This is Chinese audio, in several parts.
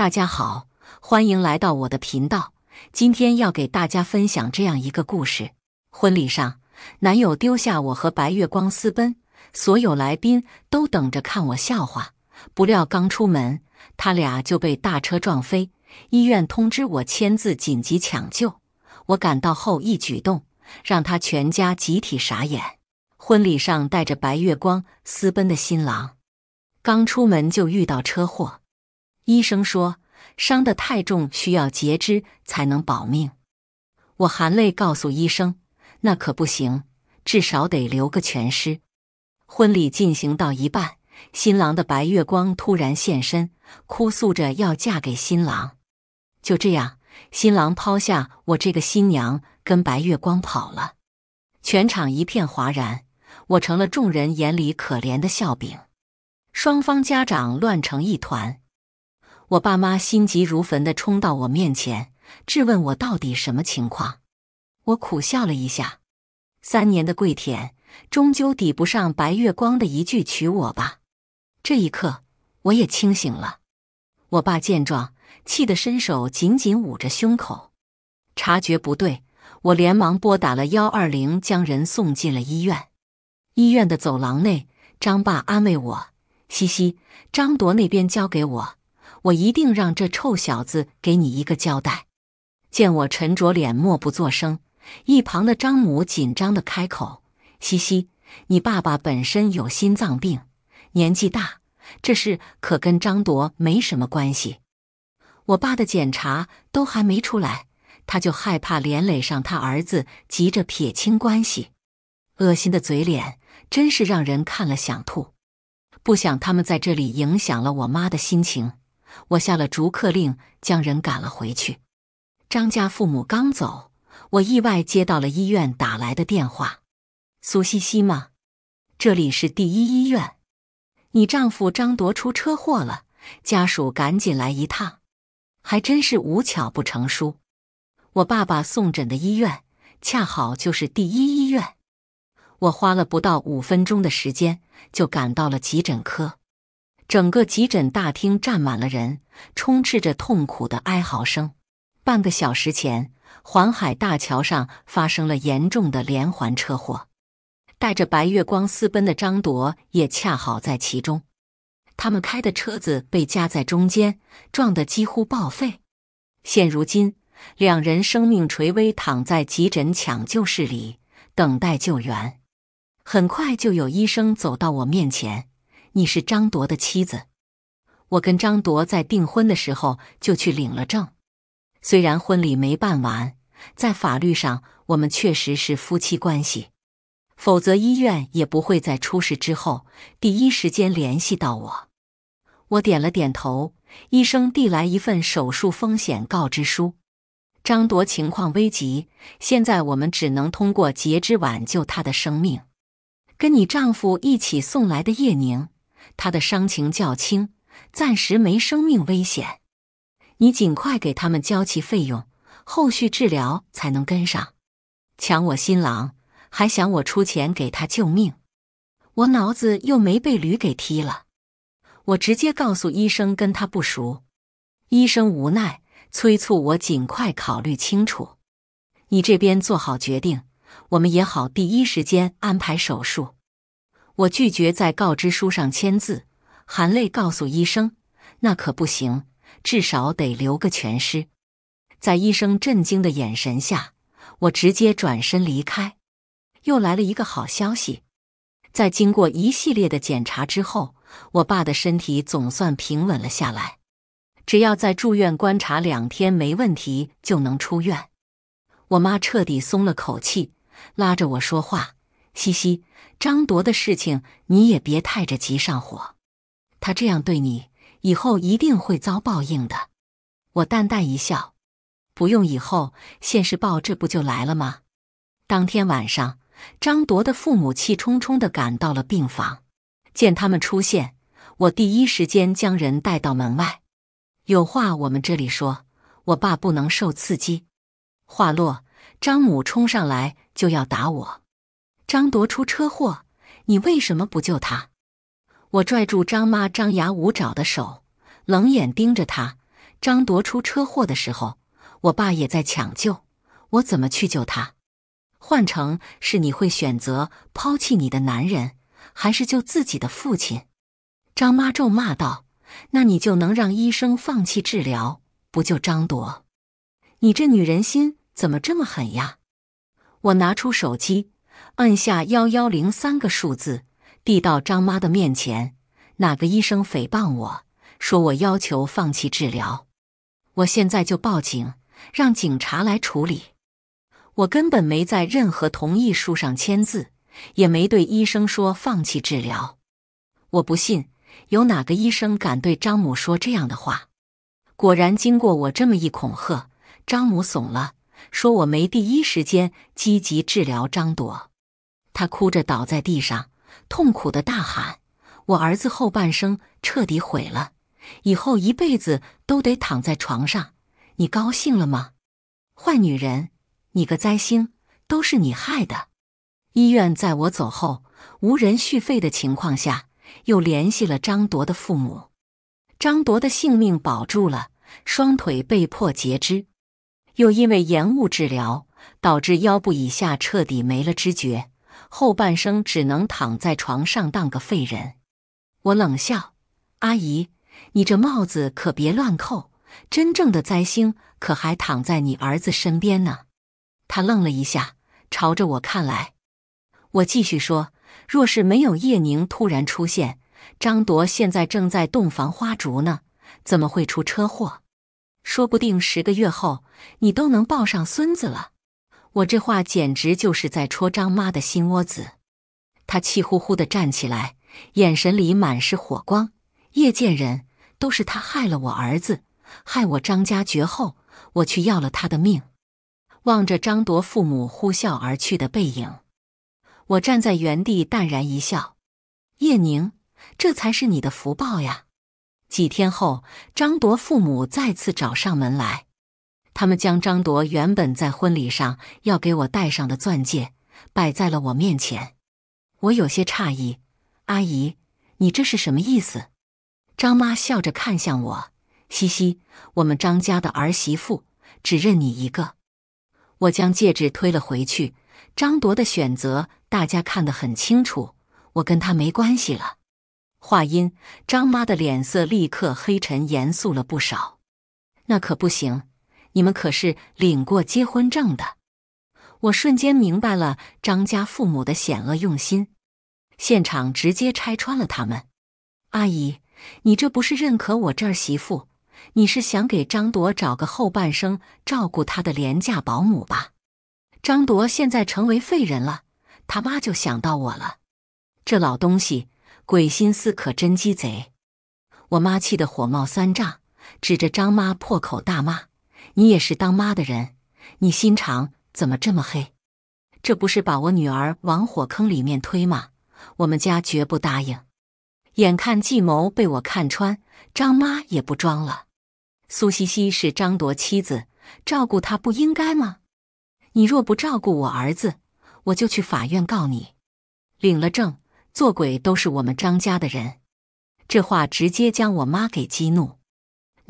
大家好，欢迎来到我的频道。今天要给大家分享这样一个故事：婚礼上，男友丢下我和白月光私奔，所有来宾都等着看我笑话。不料刚出门，他俩就被大车撞飞。医院通知我签字，紧急抢救。我赶到后，一举动让他全家集体傻眼。婚礼上带着白月光私奔的新郎，刚出门就遇到车祸。医生说伤得太重，需要截肢才能保命。我含泪告诉医生：“那可不行，至少得留个全尸。”婚礼进行到一半，新郎的白月光突然现身，哭诉着要嫁给新郎。就这样，新郎抛下我这个新娘，跟白月光跑了。全场一片哗然，我成了众人眼里可怜的笑柄。双方家长乱成一团。我爸妈心急如焚地冲到我面前，质问我到底什么情况。我苦笑了一下，三年的跪舔终究抵不上白月光的一句娶我吧。这一刻，我也清醒了。我爸见状，气得伸手紧紧捂着胸口，察觉不对，我连忙拨打了幺二零，将人送进了医院。医院的走廊内，张爸安慰我：“西西，张铎那边交给我。”我一定让这臭小子给你一个交代。见我沉着脸，默不作声，一旁的张母紧张的开口：“西西，你爸爸本身有心脏病，年纪大，这事可跟张铎没什么关系。我爸的检查都还没出来，他就害怕连累上他儿子，急着撇清关系。恶心的嘴脸，真是让人看了想吐。不想他们在这里影响了我妈的心情。”我下了逐客令，将人赶了回去。张家父母刚走，我意外接到了医院打来的电话：“苏西西吗？这里是第一医院，你丈夫张铎出车祸了，家属赶紧来一趟。”还真是无巧不成书，我爸爸送诊的医院恰好就是第一医院。我花了不到五分钟的时间就赶到了急诊科。整个急诊大厅站满了人，充斥着痛苦的哀嚎声。半个小时前，环海大桥上发生了严重的连环车祸，带着白月光私奔的张铎也恰好在其中。他们开的车子被夹在中间，撞得几乎报废。现如今，两人生命垂危，躺在急诊抢救室里等待救援。很快就有医生走到我面前。你是张铎的妻子，我跟张铎在订婚的时候就去领了证。虽然婚礼没办完，在法律上我们确实是夫妻关系，否则医院也不会在出事之后第一时间联系到我。我点了点头，医生递来一份手术风险告知书。张铎情况危急，现在我们只能通过截肢挽救他的生命。跟你丈夫一起送来的叶宁。他的伤情较轻，暂时没生命危险。你尽快给他们交齐费用，后续治疗才能跟上。抢我新郎，还想我出钱给他救命？我脑子又没被驴给踢了。我直接告诉医生，跟他不熟。医生无奈，催促我尽快考虑清楚。你这边做好决定，我们也好第一时间安排手术。我拒绝在告知书上签字，含泪告诉医生：“那可不行，至少得留个全尸。”在医生震惊的眼神下，我直接转身离开。又来了一个好消息，在经过一系列的检查之后，我爸的身体总算平稳了下来，只要在住院观察两天没问题，就能出院。我妈彻底松了口气，拉着我说话：“嘻嘻。”张铎的事情，你也别太着急上火。他这样对你，以后一定会遭报应的。我淡淡一笑，不用以后，现世报这不就来了吗？当天晚上，张铎的父母气冲冲的赶到了病房。见他们出现，我第一时间将人带到门外，有话我们这里说。我爸不能受刺激。话落，张母冲上来就要打我。张铎出车祸，你为什么不救他？我拽住张妈张牙舞爪的手，冷眼盯着她。张铎出车祸的时候，我爸也在抢救，我怎么去救他？换成是你会选择抛弃你的男人，还是救自己的父亲？张妈咒骂道：“那你就能让医生放弃治疗，不救张铎？你这女人心怎么这么狠呀？”我拿出手机。按下幺幺零三个数字，递到张妈的面前。哪个医生诽谤我说我要求放弃治疗？我现在就报警，让警察来处理。我根本没在任何同意书上签字，也没对医生说放弃治疗。我不信，有哪个医生敢对张母说这样的话？果然，经过我这么一恐吓，张母怂了，说我没第一时间积极治疗张朵。他哭着倒在地上，痛苦的大喊：“我儿子后半生彻底毁了，以后一辈子都得躺在床上。你高兴了吗？坏女人，你个灾星，都是你害的！”医院在我走后无人续费的情况下，又联系了张铎的父母。张铎的性命保住了，双腿被迫截肢，又因为延误治疗，导致腰部以下彻底没了知觉。后半生只能躺在床上当个废人，我冷笑：“阿姨，你这帽子可别乱扣，真正的灾星可还躺在你儿子身边呢。”他愣了一下，朝着我看来。我继续说：“若是没有叶宁突然出现，张铎现在正在洞房花烛呢，怎么会出车祸？说不定十个月后，你都能抱上孙子了。”我这话简直就是在戳张妈的心窝子，她气呼呼的站起来，眼神里满是火光。叶剑人都是他害了我儿子，害我张家绝后，我去要了他的命。望着张铎父母呼啸而去的背影，我站在原地淡然一笑。叶宁，这才是你的福报呀。几天后，张铎父母再次找上门来。他们将张铎原本在婚礼上要给我戴上的钻戒摆在了我面前，我有些诧异：“阿姨，你这是什么意思？”张妈笑着看向我：“嘻嘻，我们张家的儿媳妇只认你一个。”我将戒指推了回去：“张铎的选择，大家看得很清楚，我跟他没关系了。”话音，张妈的脸色立刻黑沉，严肃了不少：“那可不行。”你们可是领过结婚证的，我瞬间明白了张家父母的险恶用心，现场直接拆穿了他们。阿姨，你这不是认可我这儿媳妇，你是想给张铎找个后半生照顾他的廉价保姆吧？张铎现在成为废人了，他妈就想到我了，这老东西鬼心思可真鸡贼！我妈气得火冒三丈，指着张妈破口大骂。你也是当妈的人，你心肠怎么这么黑？这不是把我女儿往火坑里面推吗？我们家绝不答应！眼看计谋被我看穿，张妈也不装了。苏西西是张铎妻子，照顾他不应该吗？你若不照顾我儿子，我就去法院告你！领了证，做鬼都是我们张家的人。这话直接将我妈给激怒。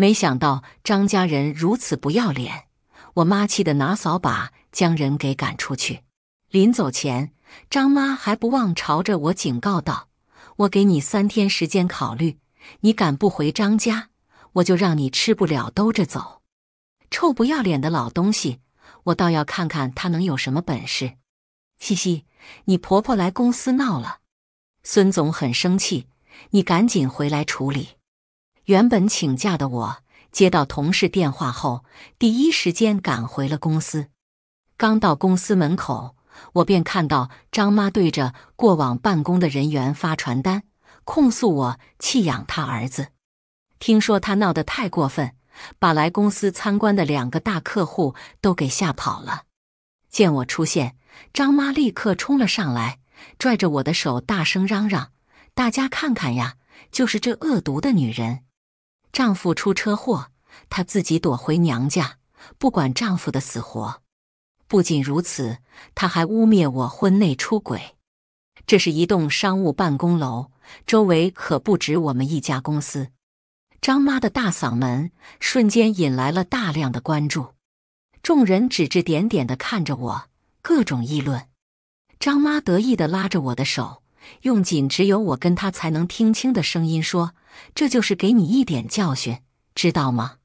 没想到张家人如此不要脸，我妈气得拿扫把将人给赶出去。临走前，张妈还不忘朝着我警告道：“我给你三天时间考虑，你敢不回张家，我就让你吃不了兜着走。”臭不要脸的老东西，我倒要看看他能有什么本事。嘻嘻，你婆婆来公司闹了，孙总很生气，你赶紧回来处理。原本请假的我，接到同事电话后，第一时间赶回了公司。刚到公司门口，我便看到张妈对着过往办公的人员发传单，控诉我弃养她儿子。听说她闹得太过分，把来公司参观的两个大客户都给吓跑了。见我出现，张妈立刻冲了上来，拽着我的手大声嚷嚷：“大家看看呀，就是这恶毒的女人！”丈夫出车祸，她自己躲回娘家，不管丈夫的死活。不仅如此，她还污蔑我婚内出轨。这是一栋商务办公楼，周围可不止我们一家公司。张妈的大嗓门瞬间引来了大量的关注，众人指指点点的看着我，各种议论。张妈得意的拉着我的手，用仅只有我跟她才能听清的声音说。这就是给你一点教训，知道吗？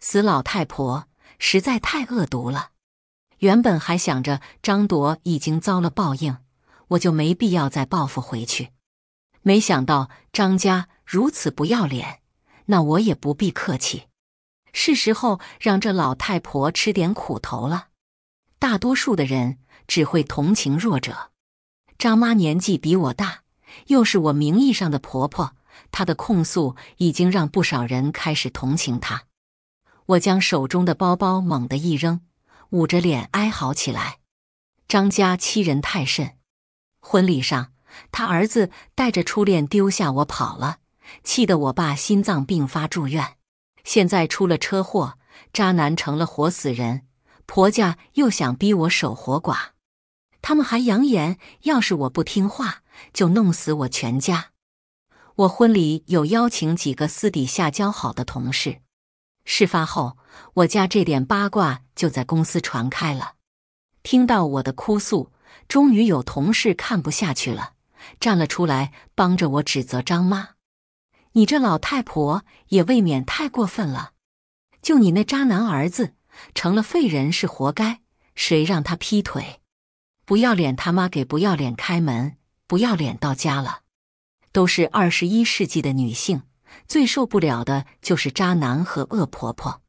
死老太婆，实在太恶毒了！原本还想着张铎已经遭了报应，我就没必要再报复回去。没想到张家如此不要脸，那我也不必客气。是时候让这老太婆吃点苦头了。大多数的人只会同情弱者。张妈年纪比我大，又是我名义上的婆婆。他的控诉已经让不少人开始同情他。我将手中的包包猛地一扔，捂着脸哀嚎起来：“张家欺人太甚！婚礼上，他儿子带着初恋丢下我跑了，气得我爸心脏病发住院。现在出了车祸，渣男成了活死人，婆家又想逼我守活寡。他们还扬言，要是我不听话，就弄死我全家。”我婚礼有邀请几个私底下交好的同事，事发后，我家这点八卦就在公司传开了。听到我的哭诉，终于有同事看不下去了，站了出来帮着我指责张妈：“你这老太婆也未免太过分了，就你那渣男儿子成了废人是活该，谁让他劈腿？不要脸他妈给不要脸开门，不要脸到家了。”都是二十一世纪的女性，最受不了的就是渣男和恶婆婆。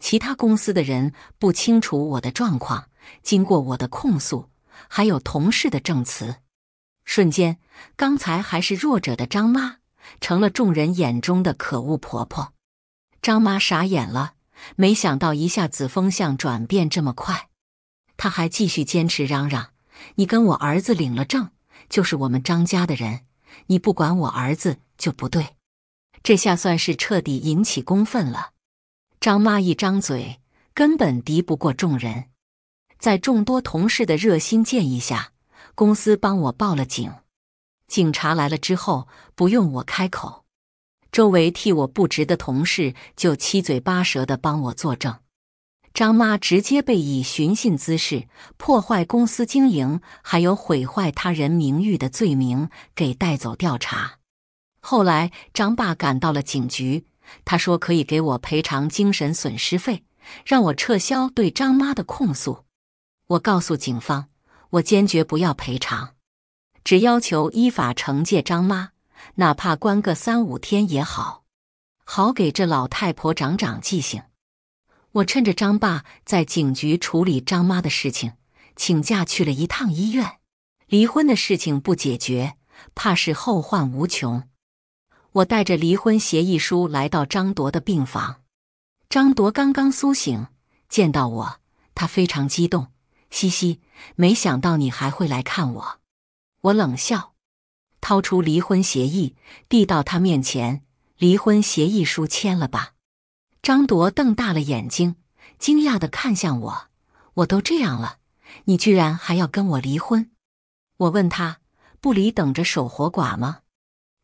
其他公司的人不清楚我的状况，经过我的控诉，还有同事的证词，瞬间，刚才还是弱者的张妈，成了众人眼中的可恶婆婆。张妈傻眼了，没想到一下子风向转变这么快。她还继续坚持嚷嚷：“你跟我儿子领了证，就是我们张家的人。”你不管我儿子就不对，这下算是彻底引起公愤了。张妈一张嘴，根本敌不过众人。在众多同事的热心建议下，公司帮我报了警。警察来了之后，不用我开口，周围替我不值的同事就七嘴八舌的帮我作证。张妈直接被以寻衅滋事、破坏公司经营，还有毁坏他人名誉的罪名给带走调查。后来，张爸赶到了警局，他说可以给我赔偿精神损失费，让我撤销对张妈的控诉。我告诉警方，我坚决不要赔偿，只要求依法惩戒张妈，哪怕关个三五天也好，好给这老太婆长长记性。我趁着张爸在警局处理张妈的事情，请假去了一趟医院。离婚的事情不解决，怕是后患无穷。我带着离婚协议书来到张铎的病房。张铎刚刚苏醒，见到我，他非常激动。嘻嘻，没想到你还会来看我。我冷笑，掏出离婚协议，递到他面前：“离婚协议书签了吧。”张铎瞪大了眼睛，惊讶的看向我。我都这样了，你居然还要跟我离婚？我问他，不离等着守活寡吗？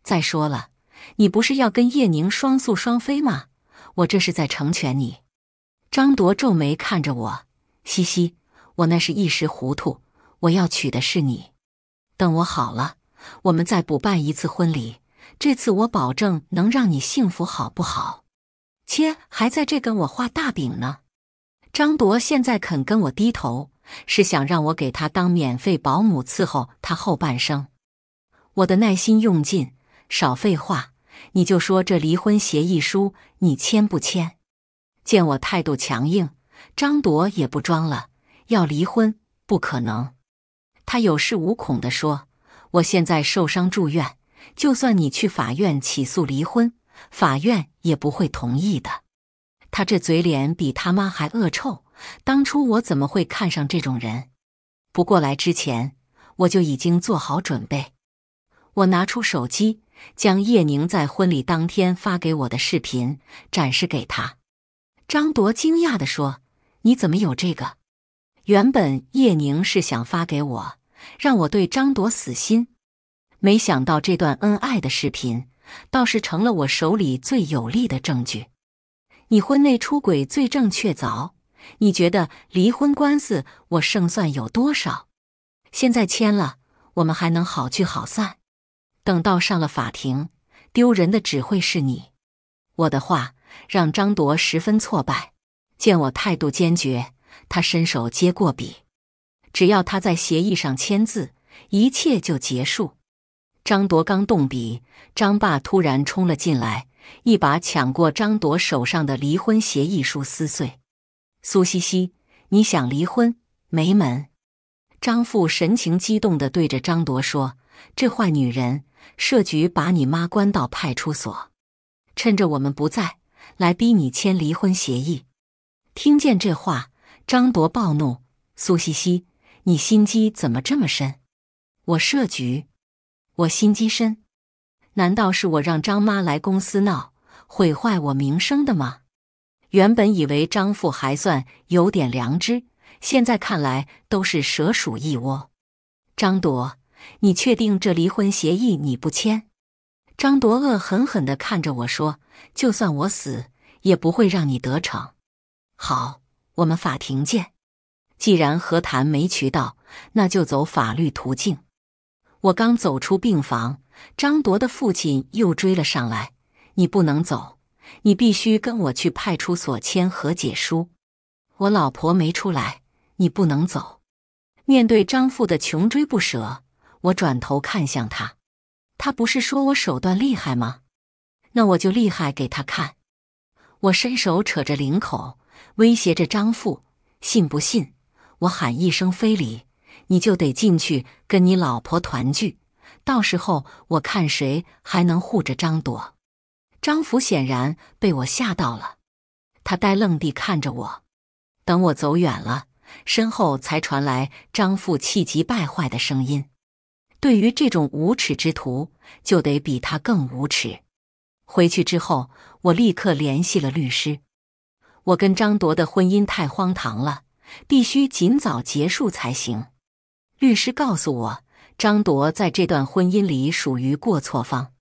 再说了，你不是要跟叶宁双宿双飞吗？我这是在成全你。张铎皱眉看着我，嘻嘻，我那是一时糊涂，我要娶的是你。等我好了，我们再补办一次婚礼，这次我保证能让你幸福，好不好？切，还在这跟我画大饼呢！张铎现在肯跟我低头，是想让我给他当免费保姆伺候他后半生。我的耐心用尽，少废话，你就说这离婚协议书你签不签？见我态度强硬，张铎也不装了，要离婚不可能。他有恃无恐地说：“我现在受伤住院，就算你去法院起诉离婚。”法院也不会同意的。他这嘴脸比他妈还恶臭。当初我怎么会看上这种人？不过来之前，我就已经做好准备。我拿出手机，将叶宁在婚礼当天发给我的视频展示给他。张铎惊讶地说：“你怎么有这个？”原本叶宁是想发给我，让我对张铎死心。没想到这段恩爱的视频。倒是成了我手里最有力的证据。你婚内出轨罪证确凿，你觉得离婚官司我胜算有多少？现在签了，我们还能好聚好散。等到上了法庭，丢人的只会是你。我的话让张铎十分挫败。见我态度坚决，他伸手接过笔。只要他在协议上签字，一切就结束。张铎刚动笔，张爸突然冲了进来，一把抢过张铎手上的离婚协议书撕碎。苏西西，你想离婚？没门！张父神情激动地对着张铎说：“这坏女人设局把你妈关到派出所，趁着我们不在来逼你签离婚协议。”听见这话，张铎暴怒：“苏西西，你心机怎么这么深？我设局？”我心机深，难道是我让张妈来公司闹，毁坏我名声的吗？原本以为张父还算有点良知，现在看来都是蛇鼠一窝。张铎，你确定这离婚协议你不签？张铎恶狠狠的看着我说：“就算我死，也不会让你得逞。”好，我们法庭见。既然和谈没渠道，那就走法律途径。我刚走出病房，张铎的父亲又追了上来。你不能走，你必须跟我去派出所签和解书。我老婆没出来，你不能走。面对张父的穷追不舍，我转头看向他。他不是说我手段厉害吗？那我就厉害给他看。我伸手扯着领口，威胁着张父：“信不信我喊一声‘非礼’？”你就得进去跟你老婆团聚，到时候我看谁还能护着张朵。张福显然被我吓到了，他呆愣地看着我。等我走远了，身后才传来张父气急败坏的声音：“对于这种无耻之徒，就得比他更无耻。”回去之后，我立刻联系了律师。我跟张铎的婚姻太荒唐了，必须尽早结束才行。律师告诉我，张铎在这段婚姻里属于过错方，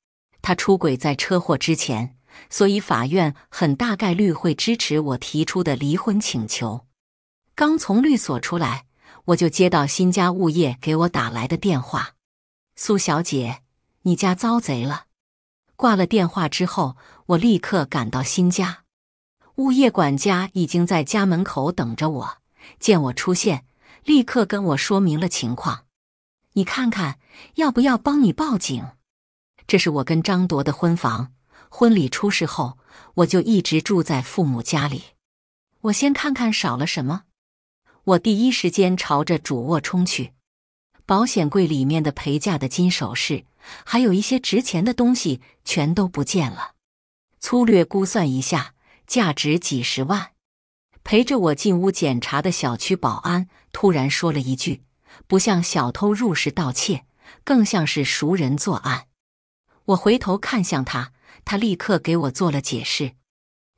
他出轨在车祸之前，所以法院很大概率会支持我提出的离婚请求。刚从律所出来，我就接到新家物业给我打来的电话：“苏小姐，你家遭贼了。”挂了电话之后，我立刻赶到新家，物业管家已经在家门口等着我，见我出现。立刻跟我说明了情况，你看看要不要帮你报警？这是我跟张铎的婚房，婚礼出事后我就一直住在父母家里。我先看看少了什么。我第一时间朝着主卧冲去，保险柜里面的陪嫁的金首饰，还有一些值钱的东西全都不见了。粗略估算一下，价值几十万。陪着我进屋检查的小区保安突然说了一句：“不像小偷入室盗窃，更像是熟人作案。”我回头看向他，他立刻给我做了解释：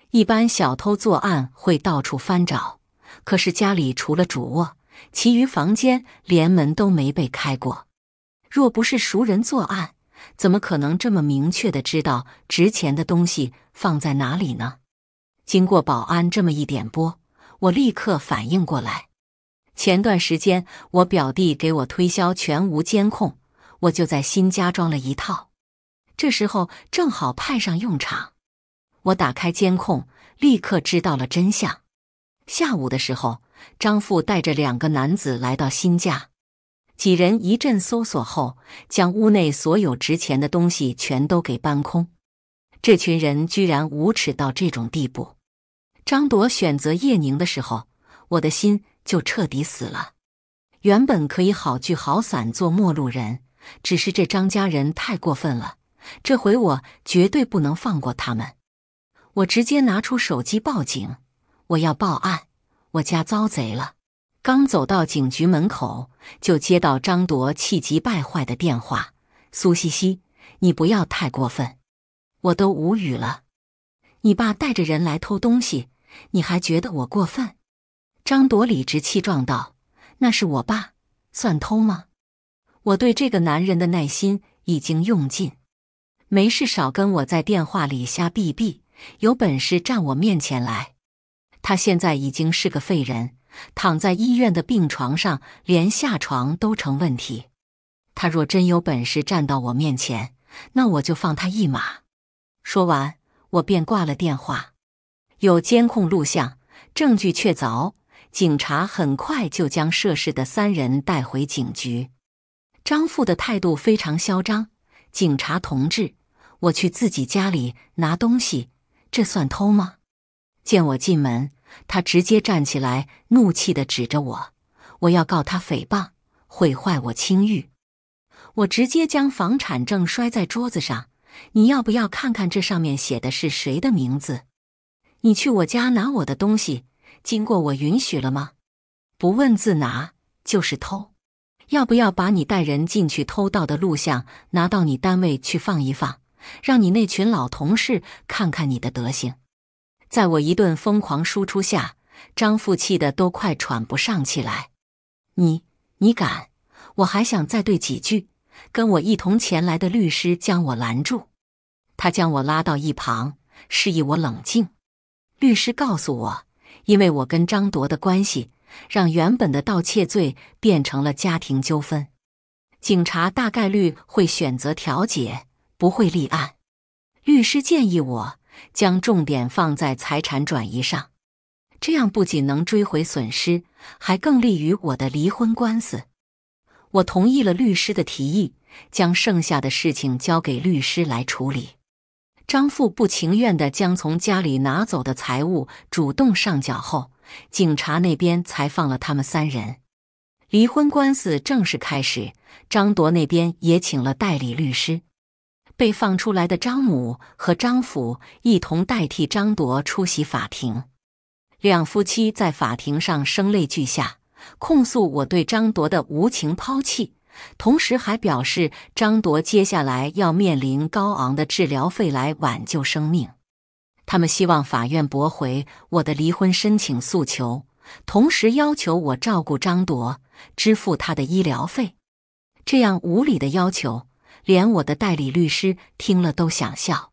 一般小偷作案会到处翻找，可是家里除了主卧，其余房间连门都没被开过。若不是熟人作案，怎么可能这么明确的知道值钱的东西放在哪里呢？经过保安这么一点拨，我立刻反应过来。前段时间我表弟给我推销全屋监控，我就在新家装了一套。这时候正好派上用场，我打开监控，立刻知道了真相。下午的时候，张富带着两个男子来到新家，几人一阵搜索后，将屋内所有值钱的东西全都给搬空。这群人居然无耻到这种地步！张铎选择叶宁的时候，我的心就彻底死了。原本可以好聚好散，做陌路人，只是这张家人太过分了。这回我绝对不能放过他们。我直接拿出手机报警，我要报案，我家遭贼了。刚走到警局门口，就接到张铎气急败坏的电话：“苏西西，你不要太过分！”我都无语了。你爸带着人来偷东西。你还觉得我过分？张铎理直气壮道：“那是我爸，算偷吗？”我对这个男人的耐心已经用尽，没事少跟我在电话里瞎逼逼，有本事站我面前来。他现在已经是个废人，躺在医院的病床上，连下床都成问题。他若真有本事站到我面前，那我就放他一马。说完，我便挂了电话。有监控录像，证据确凿，警察很快就将涉事的三人带回警局。张父的态度非常嚣张：“警察同志，我去自己家里拿东西，这算偷吗？”见我进门，他直接站起来，怒气的指着我：“我要告他诽谤，毁坏我清誉！”我直接将房产证摔在桌子上：“你要不要看看这上面写的是谁的名字？”你去我家拿我的东西，经过我允许了吗？不问自拿就是偷。要不要把你带人进去偷盗的录像拿到你单位去放一放，让你那群老同事看看你的德行？在我一顿疯狂输出下，张富气得都快喘不上气来。你你敢？我还想再对几句。跟我一同前来的律师将我拦住，他将我拉到一旁，示意我冷静。律师告诉我，因为我跟张铎的关系，让原本的盗窃罪变成了家庭纠纷，警察大概率会选择调解，不会立案。律师建议我将重点放在财产转移上，这样不仅能追回损失，还更利于我的离婚官司。我同意了律师的提议，将剩下的事情交给律师来处理。张父不情愿地将从家里拿走的财物主动上缴后，警察那边才放了他们三人。离婚官司正式开始，张铎那边也请了代理律师。被放出来的张母和张父一同代替张铎出席法庭，两夫妻在法庭上声泪俱下，控诉我对张铎的无情抛弃。同时还表示，张铎接下来要面临高昂的治疗费来挽救生命。他们希望法院驳回我的离婚申请诉求，同时要求我照顾张铎，支付他的医疗费。这样无理的要求，连我的代理律师听了都想笑。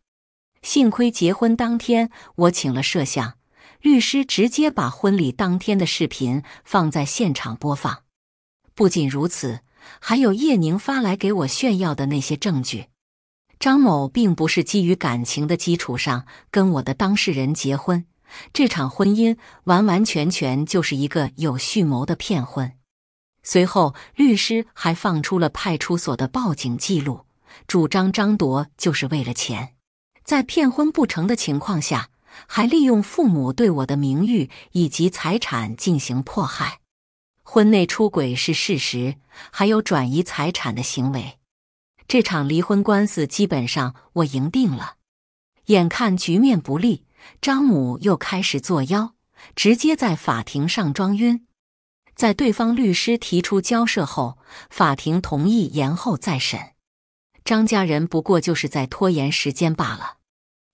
幸亏结婚当天我请了摄像，律师直接把婚礼当天的视频放在现场播放。不仅如此。还有叶宁发来给我炫耀的那些证据，张某并不是基于感情的基础上跟我的当事人结婚，这场婚姻完完全全就是一个有蓄谋的骗婚。随后，律师还放出了派出所的报警记录，主张张铎就是为了钱，在骗婚不成的情况下，还利用父母对我的名誉以及财产进行迫害。婚内出轨是事实，还有转移财产的行为，这场离婚官司基本上我赢定了。眼看局面不利，张母又开始作妖，直接在法庭上装晕。在对方律师提出交涉后，法庭同意延后再审。张家人不过就是在拖延时间罢了。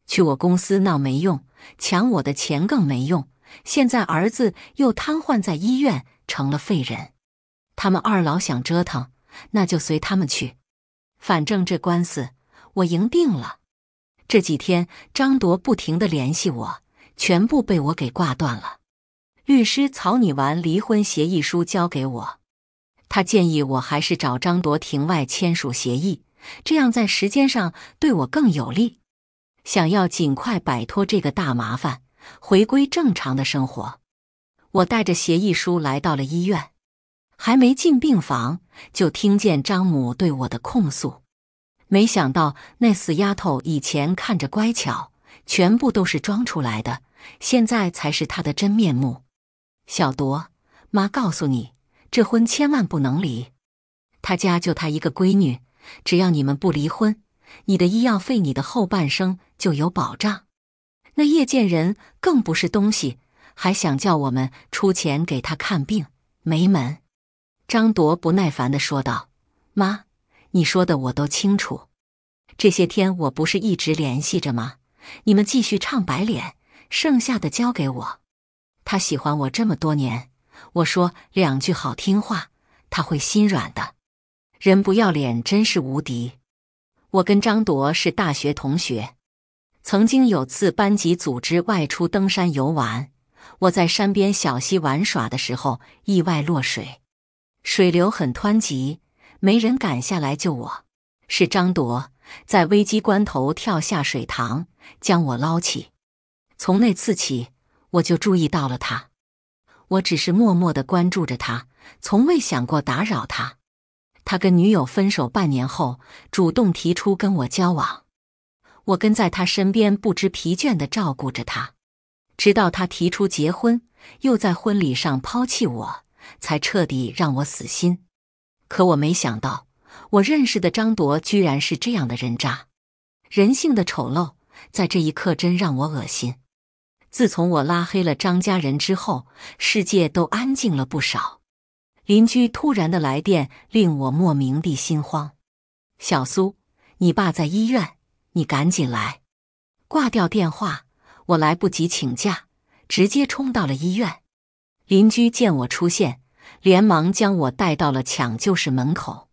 去我公司闹没用，抢我的钱更没用。现在儿子又瘫痪在医院。成了废人，他们二老想折腾，那就随他们去。反正这官司我赢定了。这几天张铎不停的联系我，全部被我给挂断了。律师草拟完离婚协议书交给我，他建议我还是找张铎庭外签署协议，这样在时间上对我更有利。想要尽快摆脱这个大麻烦，回归正常的生活。我带着协议书来到了医院，还没进病房就听见张母对我的控诉。没想到那死丫头以前看着乖巧，全部都是装出来的，现在才是她的真面目。小铎，妈告诉你，这婚千万不能离。他家就他一个闺女，只要你们不离婚，你的医药费、你的后半生就有保障。那叶建人更不是东西。还想叫我们出钱给他看病？没门！张铎不耐烦地说道：“妈，你说的我都清楚。这些天我不是一直联系着吗？你们继续唱白脸，剩下的交给我。他喜欢我这么多年，我说两句好听话，他会心软的。人不要脸真是无敌。我跟张铎是大学同学，曾经有次班级组织外出登山游玩。”我在山边小溪玩耍的时候，意外落水，水流很湍急，没人敢下来救我。是张铎在危机关头跳下水塘，将我捞起。从那次起，我就注意到了他。我只是默默的关注着他，从未想过打扰他。他跟女友分手半年后，主动提出跟我交往。我跟在他身边，不知疲倦地照顾着他。直到他提出结婚，又在婚礼上抛弃我，才彻底让我死心。可我没想到，我认识的张铎居然是这样的人渣。人性的丑陋，在这一刻真让我恶心。自从我拉黑了张家人之后，世界都安静了不少。邻居突然的来电令我莫名地心慌。小苏，你爸在医院，你赶紧来。挂掉电话。我来不及请假，直接冲到了医院。邻居见我出现，连忙将我带到了抢救室门口。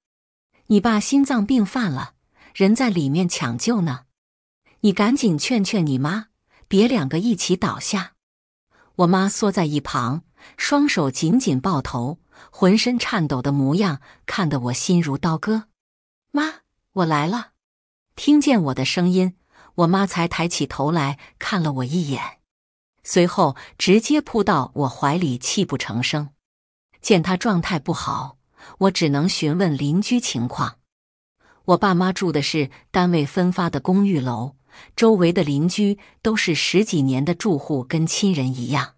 你爸心脏病犯了，人在里面抢救呢。你赶紧劝劝你妈，别两个一起倒下。我妈缩在一旁，双手紧紧抱头，浑身颤抖的模样看得我心如刀割。妈，我来了，听见我的声音。我妈才抬起头来看了我一眼，随后直接扑到我怀里，泣不成声。见她状态不好，我只能询问邻居情况。我爸妈住的是单位分发的公寓楼，周围的邻居都是十几年的住户，跟亲人一样。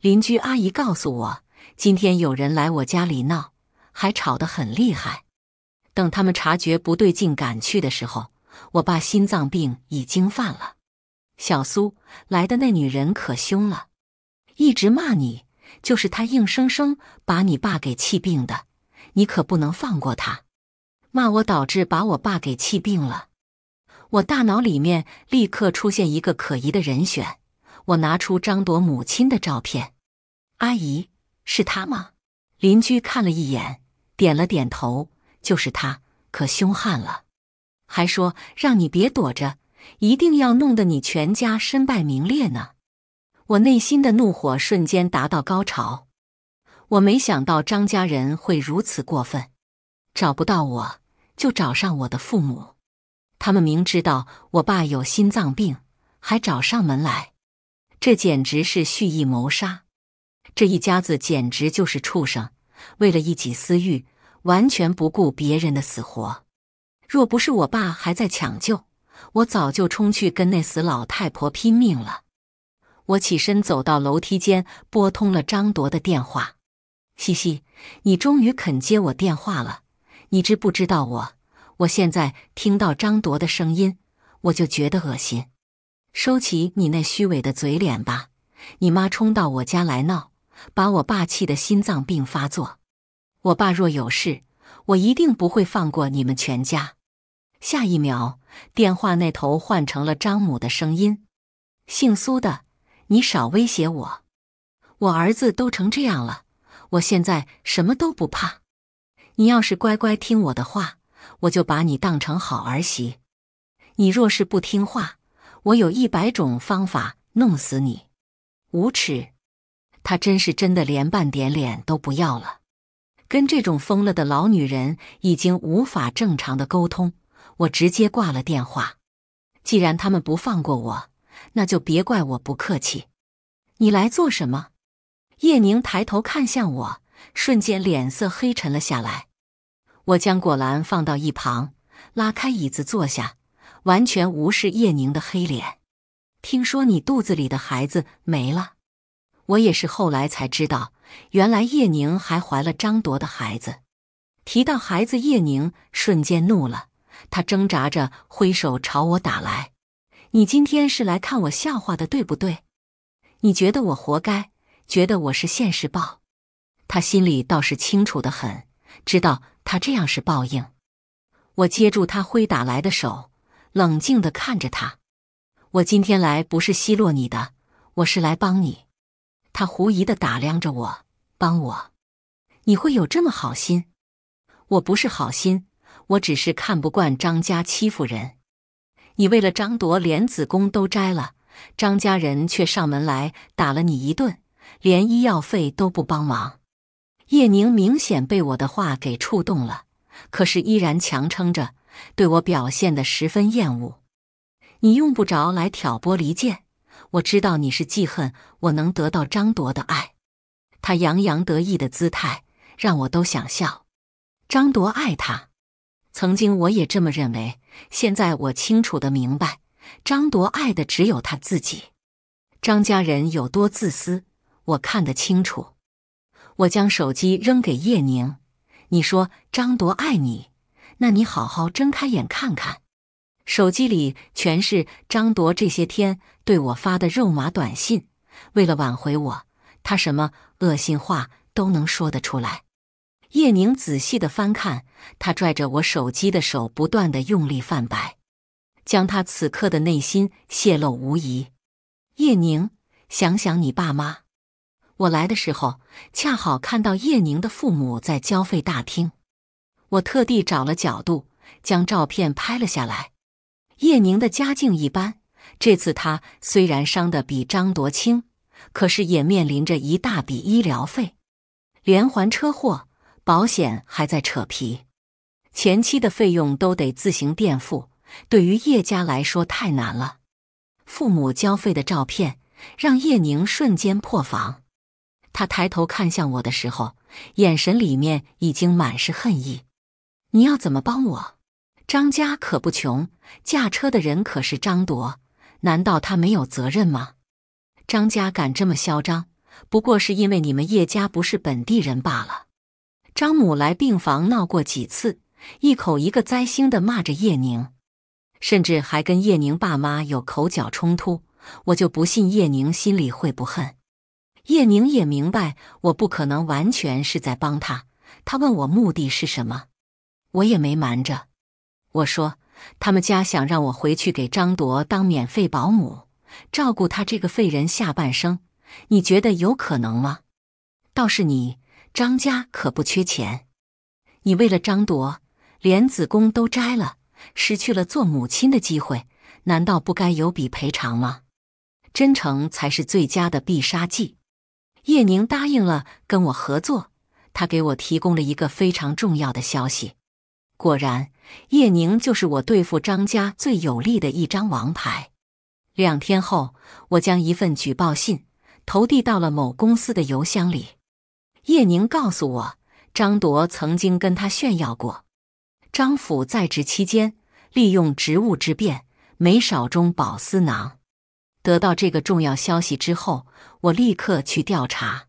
邻居阿姨告诉我，今天有人来我家里闹，还吵得很厉害。等他们察觉不对劲，赶去的时候。我爸心脏病已经犯了，小苏来的那女人可凶了，一直骂你，就是她硬生生把你爸给气病的，你可不能放过她，骂我导致把我爸给气病了。我大脑里面立刻出现一个可疑的人选，我拿出张朵母亲的照片，阿姨是她吗？邻居看了一眼，点了点头，就是她，可凶悍了。还说让你别躲着，一定要弄得你全家身败名裂呢！我内心的怒火瞬间达到高潮。我没想到张家人会如此过分，找不到我就找上我的父母，他们明知道我爸有心脏病，还找上门来，这简直是蓄意谋杀！这一家子简直就是畜生，为了一己私欲，完全不顾别人的死活。若不是我爸还在抢救，我早就冲去跟那死老太婆拼命了。我起身走到楼梯间，拨通了张铎的电话。西西，你终于肯接我电话了。你知不知道我？我现在听到张铎的声音，我就觉得恶心。收起你那虚伪的嘴脸吧！你妈冲到我家来闹，把我爸气得心脏病发作。我爸若有事，我一定不会放过你们全家。下一秒，电话那头换成了张母的声音：“姓苏的，你少威胁我！我儿子都成这样了，我现在什么都不怕。你要是乖乖听我的话，我就把你当成好儿媳；你若是不听话，我有一百种方法弄死你！无耻！他真是真的连半点脸都不要了，跟这种疯了的老女人已经无法正常的沟通。”我直接挂了电话，既然他们不放过我，那就别怪我不客气。你来做什么？叶宁抬头看向我，瞬间脸色黑沉了下来。我将果篮放到一旁，拉开椅子坐下，完全无视叶宁的黑脸。听说你肚子里的孩子没了，我也是后来才知道，原来叶宁还怀了张铎的孩子。提到孩子，叶宁瞬间怒了。他挣扎着挥手朝我打来，你今天是来看我笑话的，对不对？你觉得我活该？觉得我是现实报？他心里倒是清楚的很，知道他这样是报应。我接住他挥打来的手，冷静的看着他。我今天来不是奚落你的，我是来帮你。他狐疑的打量着我，帮我？你会有这么好心？我不是好心。我只是看不惯张家欺负人，你为了张铎连子宫都摘了，张家人却上门来打了你一顿，连医药费都不帮忙。叶宁明显被我的话给触动了，可是依然强撑着，对我表现的十分厌恶。你用不着来挑拨离间，我知道你是记恨我能得到张铎的爱。他洋洋得意的姿态让我都想笑。张铎爱他。曾经我也这么认为，现在我清楚的明白，张铎爱的只有他自己，张家人有多自私，我看得清楚。我将手机扔给叶宁，你说张铎爱你，那你好好睁开眼看看，手机里全是张铎这些天对我发的肉麻短信。为了挽回我，他什么恶心话都能说得出来。叶宁仔细的翻看，他拽着我手机的手不断的用力泛白，将他此刻的内心泄露无疑。叶宁，想想你爸妈。我来的时候，恰好看到叶宁的父母在交费大厅，我特地找了角度，将照片拍了下来。叶宁的家境一般，这次他虽然伤得比张铎轻，可是也面临着一大笔医疗费，连环车祸。保险还在扯皮，前期的费用都得自行垫付，对于叶家来说太难了。父母交费的照片让叶宁瞬间破防。他抬头看向我的时候，眼神里面已经满是恨意。你要怎么帮我？张家可不穷，驾车的人可是张铎，难道他没有责任吗？张家敢这么嚣张，不过是因为你们叶家不是本地人罢了。张母来病房闹过几次，一口一个灾星的骂着叶宁，甚至还跟叶宁爸妈有口角冲突。我就不信叶宁心里会不恨。叶宁也明白，我不可能完全是在帮他。他问我目的是什么，我也没瞒着，我说他们家想让我回去给张铎当免费保姆，照顾他这个废人下半生。你觉得有可能吗？倒是你。张家可不缺钱，你为了张铎连子宫都摘了，失去了做母亲的机会，难道不该有笔赔偿吗？真诚才是最佳的必杀技。叶宁答应了跟我合作，他给我提供了一个非常重要的消息。果然，叶宁就是我对付张家最有力的一张王牌。两天后，我将一份举报信投递到了某公司的邮箱里。叶宁告诉我，张铎曾经跟他炫耀过，张府在职期间利用职务之便没少中饱私囊。得到这个重要消息之后，我立刻去调查。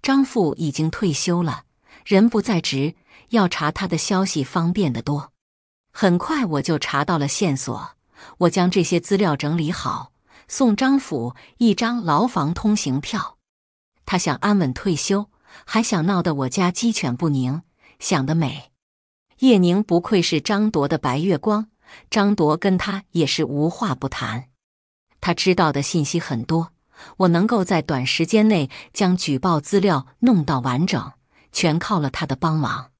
张父已经退休了，人不在职，要查他的消息方便得多。很快我就查到了线索，我将这些资料整理好，送张府一张牢房通行票。他想安稳退休。还想闹得我家鸡犬不宁，想得美！叶宁不愧是张铎的白月光，张铎跟他也是无话不谈，他知道的信息很多。我能够在短时间内将举报资料弄到完整，全靠了他的帮忙。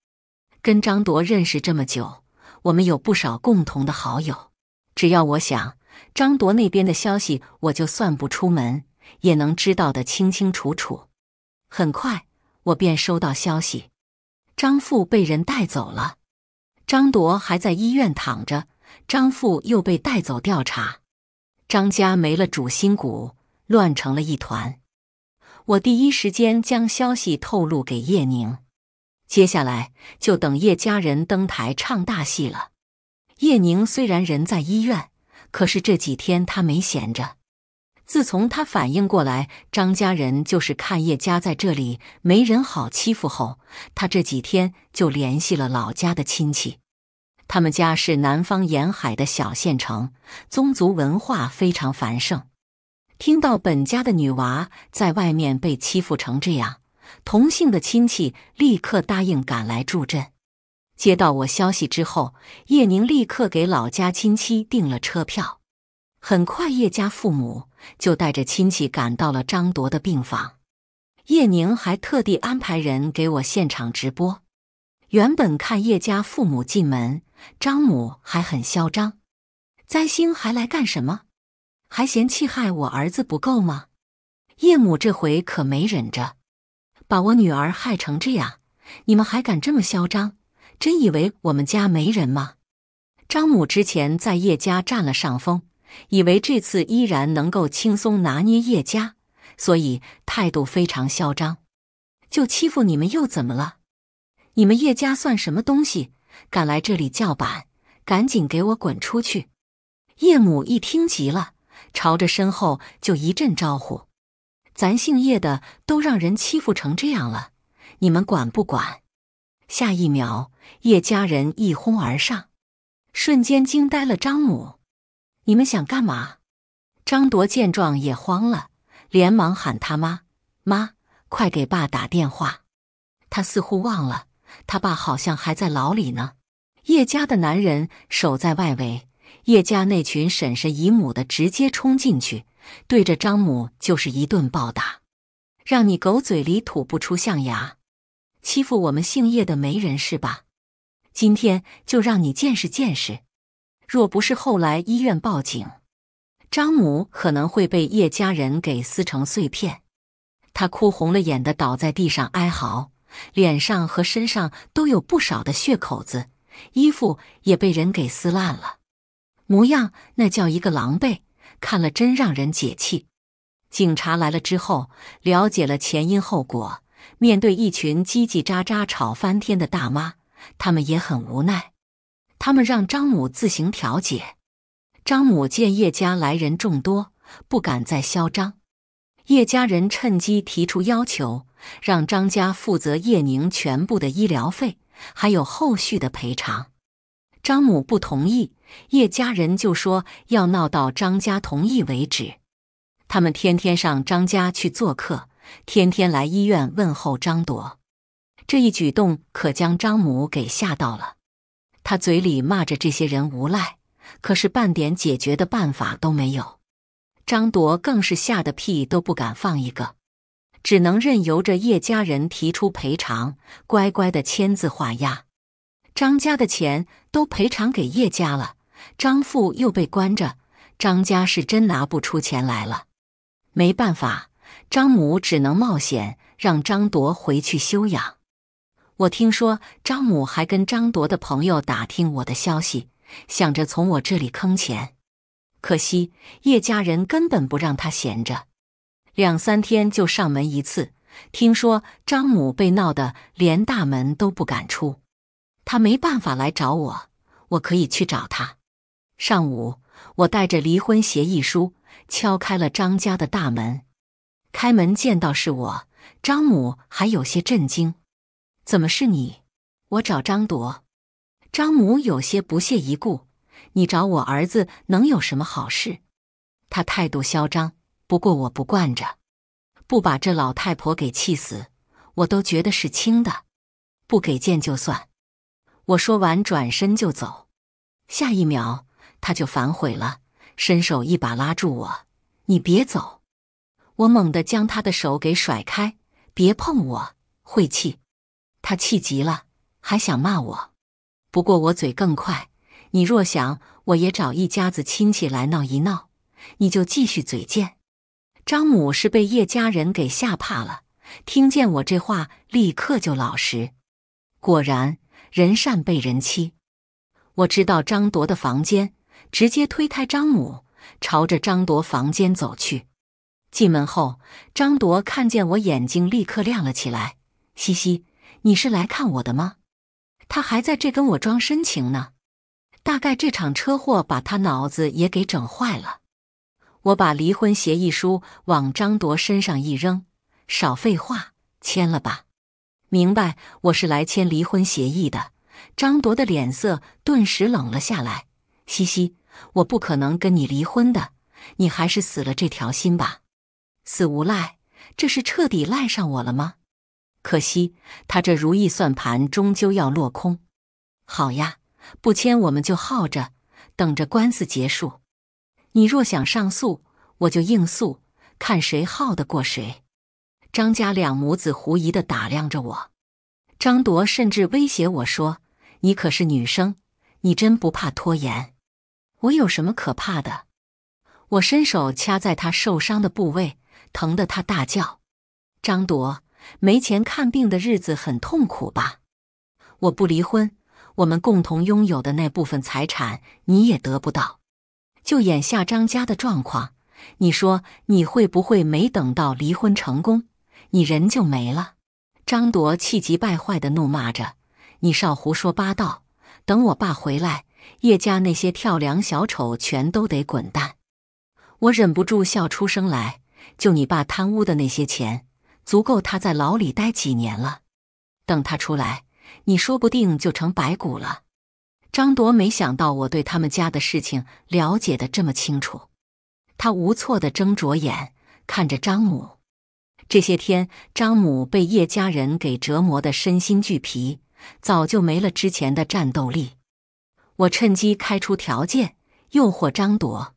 跟张铎认识这么久，我们有不少共同的好友，只要我想，张铎那边的消息，我就算不出门也能知道得清清楚楚。很快。我便收到消息，张父被人带走了，张铎还在医院躺着，张父又被带走调查，张家没了主心骨，乱成了一团。我第一时间将消息透露给叶宁，接下来就等叶家人登台唱大戏了。叶宁虽然人在医院，可是这几天他没闲着。自从他反应过来，张家人就是看叶家在这里没人好欺负后，他这几天就联系了老家的亲戚。他们家是南方沿海的小县城，宗族文化非常繁盛。听到本家的女娃在外面被欺负成这样，同姓的亲戚立刻答应赶来助阵。接到我消息之后，叶宁立刻给老家亲戚订了车票。很快，叶家父母就带着亲戚赶到了张铎的病房。叶宁还特地安排人给我现场直播。原本看叶家父母进门，张母还很嚣张，灾星还来干什么？还嫌弃害我儿子不够吗？叶母这回可没忍着，把我女儿害成这样，你们还敢这么嚣张？真以为我们家没人吗？张母之前在叶家占了上风。以为这次依然能够轻松拿捏叶家，所以态度非常嚣张，就欺负你们又怎么了？你们叶家算什么东西？敢来这里叫板，赶紧给我滚出去！叶母一听急了，朝着身后就一阵招呼：“咱姓叶的都让人欺负成这样了，你们管不管？”下一秒，叶家人一哄而上，瞬间惊呆了张母。你们想干嘛？张铎见状也慌了，连忙喊他妈：“妈，快给爸打电话！”他似乎忘了，他爸好像还在牢里呢。叶家的男人守在外围，叶家那群婶婶姨母的直接冲进去，对着张母就是一顿暴打：“让你狗嘴里吐不出象牙，欺负我们姓叶的没人是吧？今天就让你见识见识！”若不是后来医院报警，张母可能会被叶家人给撕成碎片。他哭红了眼的倒在地上哀嚎，脸上和身上都有不少的血口子，衣服也被人给撕烂了，模样那叫一个狼狈，看了真让人解气。警察来了之后，了解了前因后果，面对一群叽叽喳喳吵翻天的大妈，他们也很无奈。他们让张母自行调解。张母见叶家来人众多，不敢再嚣张。叶家人趁机提出要求，让张家负责叶宁全部的医疗费，还有后续的赔偿。张母不同意，叶家人就说要闹到张家同意为止。他们天天上张家去做客，天天来医院问候张铎。这一举动可将张母给吓到了。他嘴里骂着这些人无赖，可是半点解决的办法都没有。张铎更是吓得屁都不敢放一个，只能任由着叶家人提出赔偿，乖乖的签字画押。张家的钱都赔偿给叶家了，张父又被关着，张家是真拿不出钱来了。没办法，张母只能冒险让张铎回去休养。我听说张母还跟张铎的朋友打听我的消息，想着从我这里坑钱。可惜叶家人根本不让他闲着，两三天就上门一次。听说张母被闹得连大门都不敢出，他没办法来找我，我可以去找他。上午，我带着离婚协议书敲开了张家的大门。开门见到是我，张母还有些震惊。怎么是你？我找张铎。张母有些不屑一顾：“你找我儿子能有什么好事？”他态度嚣张，不过我不惯着，不把这老太婆给气死，我都觉得是轻的。不给见就算。我说完转身就走，下一秒他就反悔了，伸手一把拉住我：“你别走！”我猛地将他的手给甩开：“别碰我，晦气！”他气急了，还想骂我。不过我嘴更快。你若想我也找一家子亲戚来闹一闹，你就继续嘴贱。张母是被叶家人给吓怕了，听见我这话，立刻就老实。果然人善被人欺。我知道张铎的房间，直接推开张母，朝着张铎房间走去。进门后，张铎看见我，眼睛立刻亮了起来，嘻嘻。你是来看我的吗？他还在这跟我装深情呢。大概这场车祸把他脑子也给整坏了。我把离婚协议书往张铎身上一扔，少废话，签了吧。明白，我是来签离婚协议的。张铎的脸色顿时冷了下来。嘻嘻，我不可能跟你离婚的，你还是死了这条心吧。死无赖，这是彻底赖上我了吗？可惜他这如意算盘终究要落空。好呀，不签我们就耗着，等着官司结束。你若想上诉，我就应诉，看谁耗得过谁。张家两母子狐疑地打量着我，张铎甚至威胁我说：“你可是女生，你真不怕拖延？”我有什么可怕的？我伸手掐在他受伤的部位，疼得他大叫。张铎。没钱看病的日子很痛苦吧？我不离婚，我们共同拥有的那部分财产你也得不到。就眼下张家的状况，你说你会不会没等到离婚成功，你人就没了？张铎气急败坏地怒骂着：“你少胡说八道！等我爸回来，叶家那些跳梁小丑全都得滚蛋！”我忍不住笑出声来。就你爸贪污的那些钱。足够他在牢里待几年了，等他出来，你说不定就成白骨了。张铎没想到我对他们家的事情了解的这么清楚，他无措的睁着眼看着张母。这些天，张母被叶家人给折磨的身心俱疲，早就没了之前的战斗力。我趁机开出条件，诱惑张铎：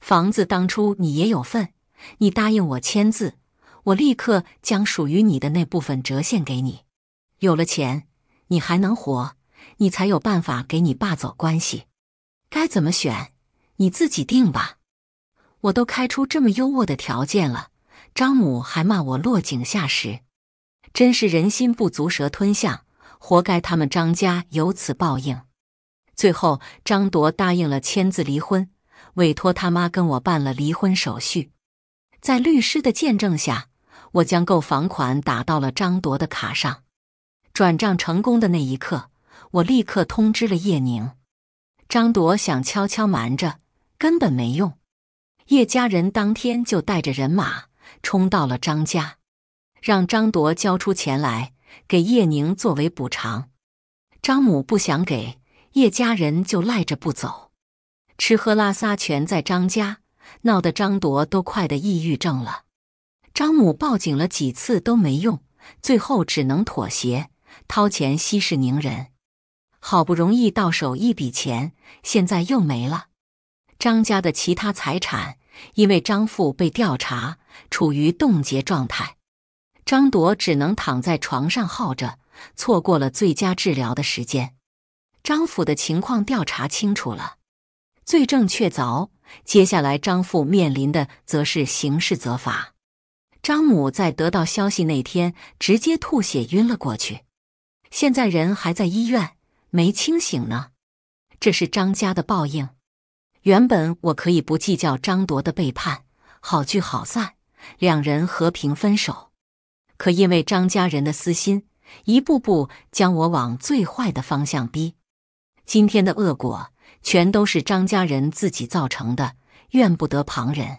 房子当初你也有份，你答应我签字。我立刻将属于你的那部分折现给你，有了钱，你还能活，你才有办法给你爸走关系。该怎么选，你自己定吧。我都开出这么优渥的条件了，张母还骂我落井下石，真是人心不足蛇吞象，活该他们张家有此报应。最后，张铎答应了签字离婚，委托他妈跟我办了离婚手续，在律师的见证下。我将购房款打到了张铎的卡上，转账成功的那一刻，我立刻通知了叶宁。张铎想悄悄瞒着，根本没用。叶家人当天就带着人马冲到了张家，让张铎交出钱来给叶宁作为补偿。张母不想给，叶家人就赖着不走，吃喝拉撒全在张家，闹得张铎都快得抑郁症了。张母报警了几次都没用，最后只能妥协，掏钱息事宁人。好不容易到手一笔钱，现在又没了。张家的其他财产因为张父被调查，处于冻结状态。张铎只能躺在床上耗着，错过了最佳治疗的时间。张府的情况调查清楚了，罪证确凿，接下来张父面临的则是刑事责罚。张母在得到消息那天直接吐血晕了过去，现在人还在医院没清醒呢。这是张家的报应。原本我可以不计较张铎的背叛，好聚好散，两人和平分手。可因为张家人的私心，一步步将我往最坏的方向逼。今天的恶果全都是张家人自己造成的，怨不得旁人。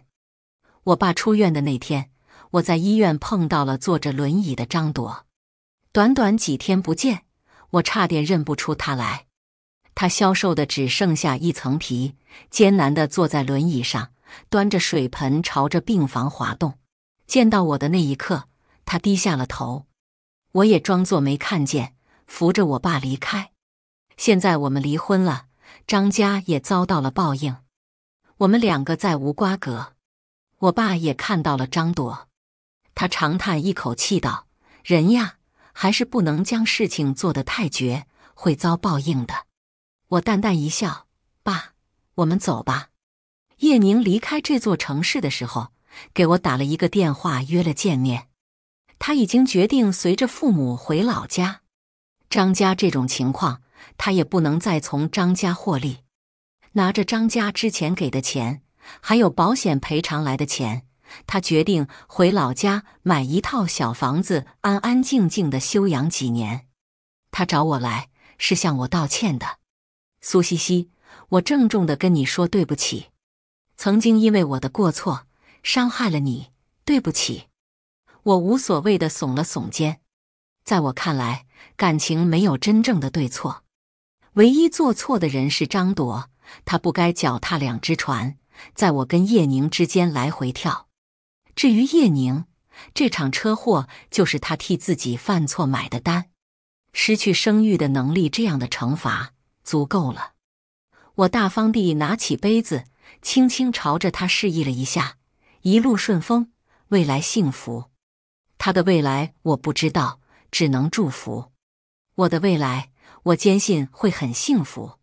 我爸出院的那天。我在医院碰到了坐着轮椅的张朵，短短几天不见，我差点认不出他来。他消瘦的只剩下一层皮，艰难地坐在轮椅上，端着水盆朝着病房滑动。见到我的那一刻，他低下了头。我也装作没看见，扶着我爸离开。现在我们离婚了，张家也遭到了报应，我们两个再无瓜葛。我爸也看到了张朵。他长叹一口气道：“人呀，还是不能将事情做得太绝，会遭报应的。”我淡淡一笑：“爸，我们走吧。”叶宁离开这座城市的时候，给我打了一个电话，约了见面。他已经决定随着父母回老家。张家这种情况，他也不能再从张家获利。拿着张家之前给的钱，还有保险赔偿来的钱。他决定回老家买一套小房子，安安静静的休养几年。他找我来是向我道歉的，苏西西，我郑重的跟你说对不起，曾经因为我的过错伤害了你，对不起。我无所谓的耸了耸肩，在我看来，感情没有真正的对错，唯一做错的人是张朵，他不该脚踏两只船，在我跟叶宁之间来回跳。至于叶宁，这场车祸就是他替自己犯错买的单，失去生育的能力，这样的惩罚足够了。我大方地拿起杯子，轻轻朝着他示意了一下：“一路顺风，未来幸福。”他的未来我不知道，只能祝福。我的未来，我坚信会很幸福。